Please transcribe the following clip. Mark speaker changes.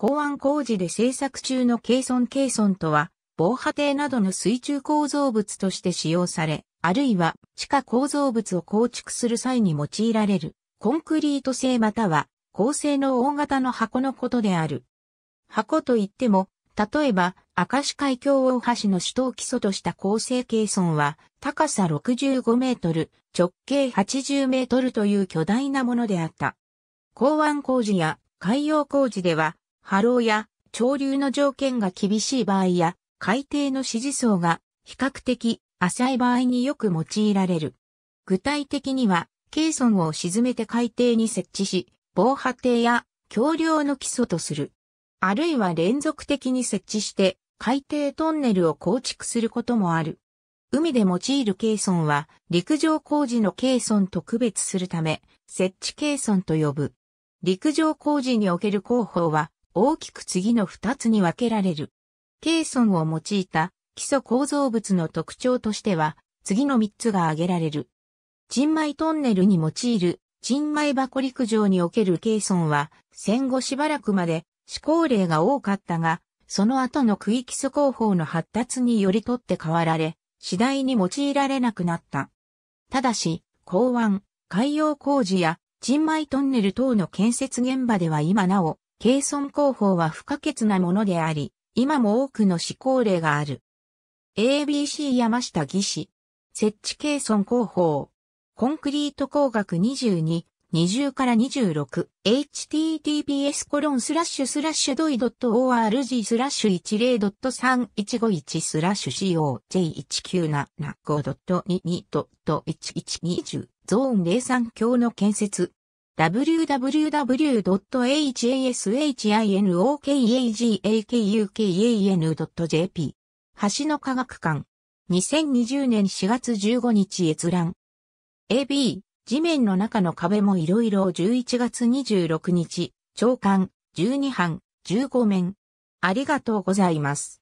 Speaker 1: 港湾工事で製作中のケイソンケイソンとは、防波堤などの水中構造物として使用され、あるいは地下構造物を構築する際に用いられる、コンクリート製または、構成の大型の箱のことである。箱といっても、例えば、明石海峡大橋の首都を基礎とした構成ケイソンは、高さ65メートル、直径80メートルという巨大なものであった。港湾工事や海洋工事では、波浪や潮流の条件が厳しい場合や、海底の支持層が比較的浅い場合によく用いられる。具体的には、ケーソンを沈めて海底に設置し、防波堤や橋梁の基礎とする。あるいは連続的に設置して、海底トンネルを構築することもある。海で用いるケイソンは、陸上工事のケイソンと区別するため、設置ケイソンと呼ぶ。陸上工事における工法は、大きく次の2つに分けられる。ケーソンを用いた基礎構造物の特徴としては、次の3つが挙げられる。人米トンネルに用いる、人米箱陸上におけるケーソンは、戦後しばらくまで、思行例が多かったが、その後の区域素工法の発達によりとって変わられ、次第に用いられなくなった。ただし、港湾、海洋工事や、人米トンネル等の建設現場では今なお、ケーソン工法は不可欠なものであり、今も多くの思行例がある。ABC 山下義士。設置ケーソン工法、コンクリート工学22、20から 26https コロンスラッシュスラッシュドイドット org スラッシュ1 0 3 1 5 1スラッシュ coj1975.22.1120 ゾーン03強の建設 www.hashinokagakukan.jp 橋の科学館2020年4月15日閲覧 AB 地面の中の壁もいろいろ11月26日長官12版15面ありがとうございます